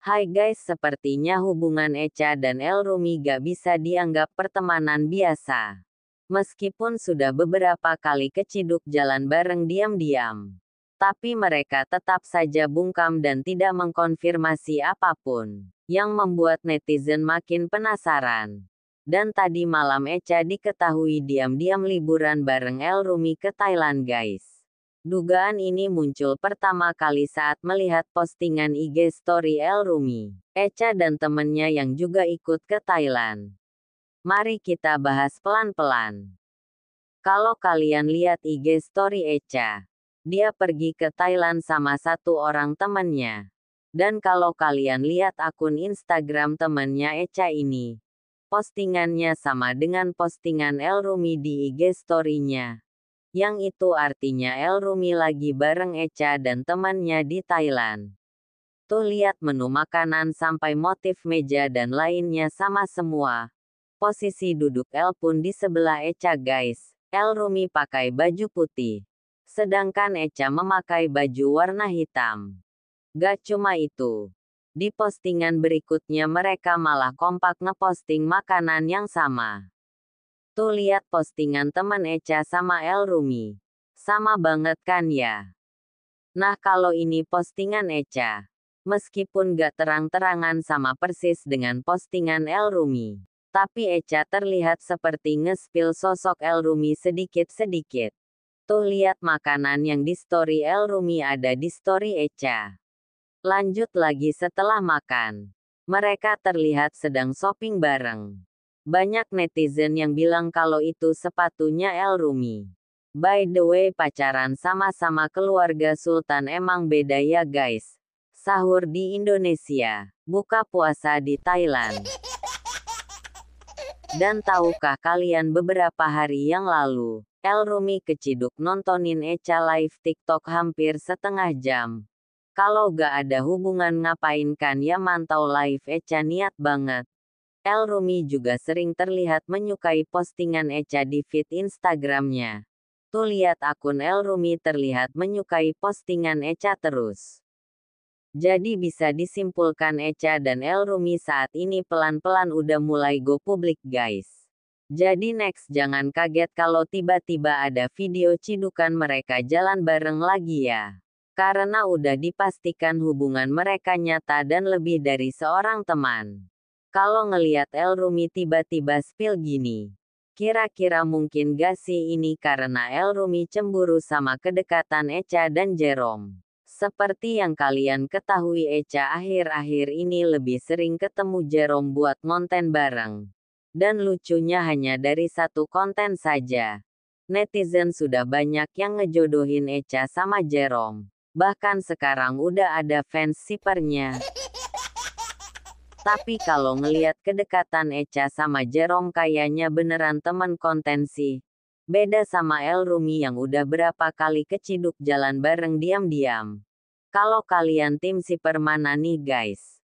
Hai guys, sepertinya hubungan Echa dan El Rumi gak bisa dianggap pertemanan biasa. Meskipun sudah beberapa kali keciduk jalan bareng diam-diam. Tapi mereka tetap saja bungkam dan tidak mengkonfirmasi apapun. Yang membuat netizen makin penasaran. Dan tadi malam Echa diketahui diam-diam liburan bareng El Rumi ke Thailand guys. Dugaan ini muncul pertama kali saat melihat postingan IG story El Rumi, Echa dan temannya yang juga ikut ke Thailand. Mari kita bahas pelan-pelan. Kalau kalian lihat IG story Echa, dia pergi ke Thailand sama satu orang temannya. Dan kalau kalian lihat akun Instagram temannya Echa ini, postingannya sama dengan postingan El Rumi di IG story-nya yang itu artinya El Rumi lagi bareng Echa dan temannya di Thailand. Tuh lihat menu makanan sampai motif meja dan lainnya sama semua. Posisi duduk El pun di sebelah Echa guys. El Rumi pakai baju putih. Sedangkan Echa memakai baju warna hitam. Gak cuma itu. Di postingan berikutnya mereka malah kompak ngeposting makanan yang sama. Tuh lihat postingan teman Eca sama El Rumi. Sama banget kan ya? Nah kalau ini postingan Eca. Meskipun gak terang-terangan sama persis dengan postingan El Rumi. Tapi Eca terlihat seperti ngespil sosok El Rumi sedikit-sedikit. Tuh lihat makanan yang di story El Rumi ada di story Eca. Lanjut lagi setelah makan. Mereka terlihat sedang shopping bareng. Banyak netizen yang bilang kalau itu sepatunya El Rumi. By the way pacaran sama-sama keluarga Sultan emang beda ya guys. Sahur di Indonesia, buka puasa di Thailand. Dan tahukah kalian beberapa hari yang lalu, El Rumi keciduk nontonin Echa live TikTok hampir setengah jam. Kalau gak ada hubungan ngapain kan ya mantau live Echa niat banget. El Rumi juga sering terlihat menyukai postingan Echa di feed Instagramnya. Tuh lihat akun El Rumi terlihat menyukai postingan Echa terus. Jadi bisa disimpulkan Echa dan El Rumi saat ini pelan-pelan udah mulai go publik guys. Jadi next jangan kaget kalau tiba-tiba ada video cidukan mereka jalan bareng lagi ya. Karena udah dipastikan hubungan mereka nyata dan lebih dari seorang teman. Kalau ngeliat El Rumi tiba-tiba spill gini. Kira-kira mungkin gak sih ini karena El Rumi cemburu sama kedekatan Echa dan Jerome. Seperti yang kalian ketahui Echa akhir-akhir ini lebih sering ketemu Jerome buat konten bareng. Dan lucunya hanya dari satu konten saja netizen sudah banyak yang ngejodohin Echa sama Jerome. Bahkan sekarang udah ada fans sipernya. Tapi kalau ngeliat kedekatan Echa sama Jerong kayaknya beneran temen konten sih. Beda sama El Rumi yang udah berapa kali keciduk jalan bareng diam-diam. Kalau kalian tim si Permana nih guys.